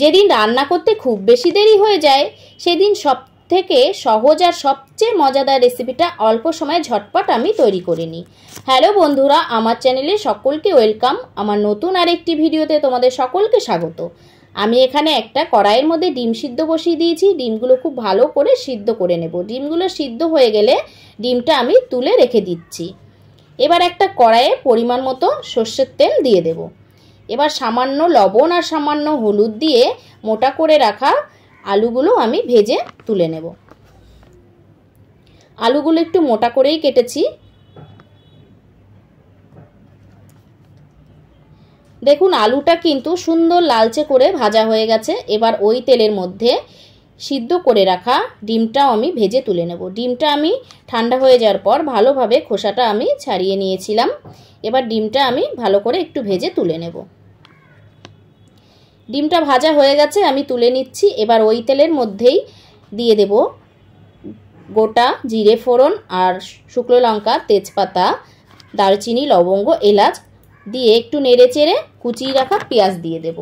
যেদিন রান্না করতে খুব বেশি দেরি হয়ে যায় সেদিন সব থেকে সহজ আর সবচেয়ে মজাদার রেসিপিটা অল্প সময়ে ঝটপট আমি তৈরি করে নিই হ্যালো বন্ধুরা আমার চ্যানেলে সকলকে ওয়েলকাম আমার নতুন আরেকটি ভিডিওতে তোমাদের সকলকে স্বাগত আমি এখানে একটা কড়াইয়ের মধ্যে ডিম সিদ্ধ বসিয়ে দিয়েছি ডিমগুলো খুব ভালো করে সিদ্ধ করে নেব ডিমগুলো সিদ্ধ হয়ে গেলে ডিমটা আমি তুলে রেখে দিচ্ছি এবার একটা কড়াইয়ে পরিমাণ মতো সর্ষের তেল দিয়ে দেবো এবার সামান্য লবণ আর সামান্য হলুদ দিয়ে মোটা করে রাখা আলুগুলো আমি ভেজে তুলে নেব আলুগুলো একটু মোটা করেই কেটেছি দেখুন আলুটা কিন্তু সুন্দর লালচে করে ভাজা হয়ে গেছে এবার ওই তেলের মধ্যে সিদ্ধ করে রাখা ডিমটাও আমি ভেজে তুলে নেব ডিমটা আমি ঠান্ডা হয়ে যাওয়ার পর ভালোভাবে খোসাটা আমি ছাড়িয়ে নিয়েছিলাম এবার ডিমটা আমি ভালো করে একটু ভেজে তুলে নেব ডিমটা ভাজা হয়ে গেছে আমি তুলে নিচ্ছি এবার ওই তেলের মধ্যেই দিয়ে দেব গোটা জিরে ফোড়ন আর শুকনো লঙ্কা তেজপাতা দারচিনি লবঙ্গ এলাচ দিয়ে একটু নেড়ে চেড়ে কুচিয়ে রাখা পেঁয়াজ দিয়ে দেব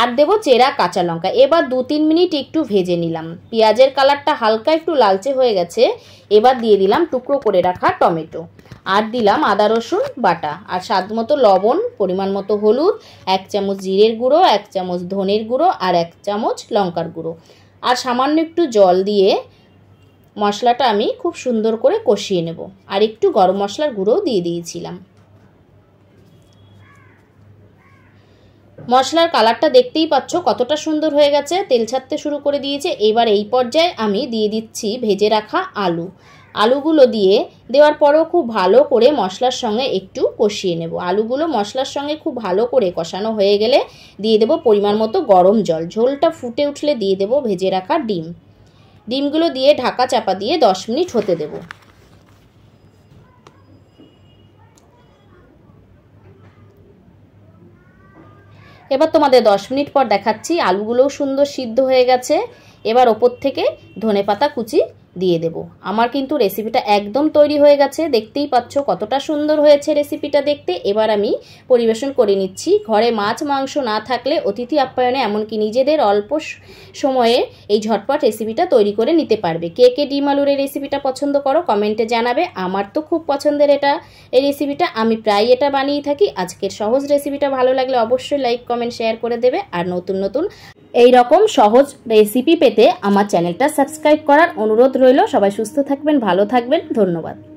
আর দেব চেরা কাঁচা লঙ্কা এবার দু তিন মিনিট একটু ভেজে নিলাম পেঁয়াজের কালারটা হালকা একটু লালচে হয়ে গেছে এবার দিয়ে দিলাম টুকরো করে রাখা টমেটো আর দিলাম আদা রসুন বাটা আর স্বাদ মতো লবণ পরিমাণ মতো হলুদ এক চামচ জিরের গুঁড়ো এক চামচ ধনের গুঁড়ো আর এক চামচ লঙ্কার গুঁড়ো আর সামান্য একটু জল দিয়ে মশলাটা আমি খুব সুন্দর করে কষিয়ে নেব আর একটু গরম মশলার গুঁড়োও দিয়ে দিয়েছিলাম মশলার কালারটা দেখতেই পাচ্ছ কতটা সুন্দর হয়ে গেছে তেল ছাড়তে শুরু করে দিয়েছে এবার এই পর্যায়ে আমি দিয়ে দিচ্ছি ভেজে রাখা আলু আলুগুলো দিয়ে দেওয়ার পরও খুব ভালো করে মশলার সঙ্গে একটু কষিয়ে নেব আলুগুলো মশলার সঙ্গে খুব ভালো করে কষানো হয়ে গেলে দিয়ে দেব পরিমাণ মতো গরম জল ঝোলটা ফুটে উঠলে দিয়ে দেব ভেজে রাখা ডিম ডিমগুলো দিয়ে ঢাকা চাপা দিয়ে দশ মিনিট হতে দেব এবার তোমাদের দশ মিনিট পর দেখাচ্ছি আলুগুলোও সুন্দর সিদ্ধ হয়ে গেছে এবার ওপর থেকে ধনে পাতা কুচি দিয়ে দেব আমার কিন্তু রেসিপিটা একদম তৈরি হয়ে গেছে দেখতেই পাচ্ছ কতটা সুন্দর হয়েছে রেসিপিটা দেখতে এবার আমি পরিবেশন করে নিচ্ছি ঘরে মাছ মাংস না থাকলে অতিথি আপ্যায়নে এমনকি নিজেদের অল্প সময়ে এই ঝটপট রেসিপিটা তৈরি করে নিতে পারবে কে কে ডিম আলুর এই রেসিপিটা পছন্দ করো কমেন্টে জানাবে আমার তো খুব পছন্দের এটা এই রেসিপিটা আমি প্রায় এটা বানিয়ে থাকি আজকের সহজ রেসিপিটা ভালো লাগলে অবশ্যই লাইক কমেন্ট শেয়ার করে দেবে আর নতুন নতুন এই রকম সহজ রেসিপি পেতে আমার চ্যানেলটা সাবস্ক্রাইব করার অনুরোধ রইল সবাই সুস্থ থাকবেন ভালো থাকবেন ধন্যবাদ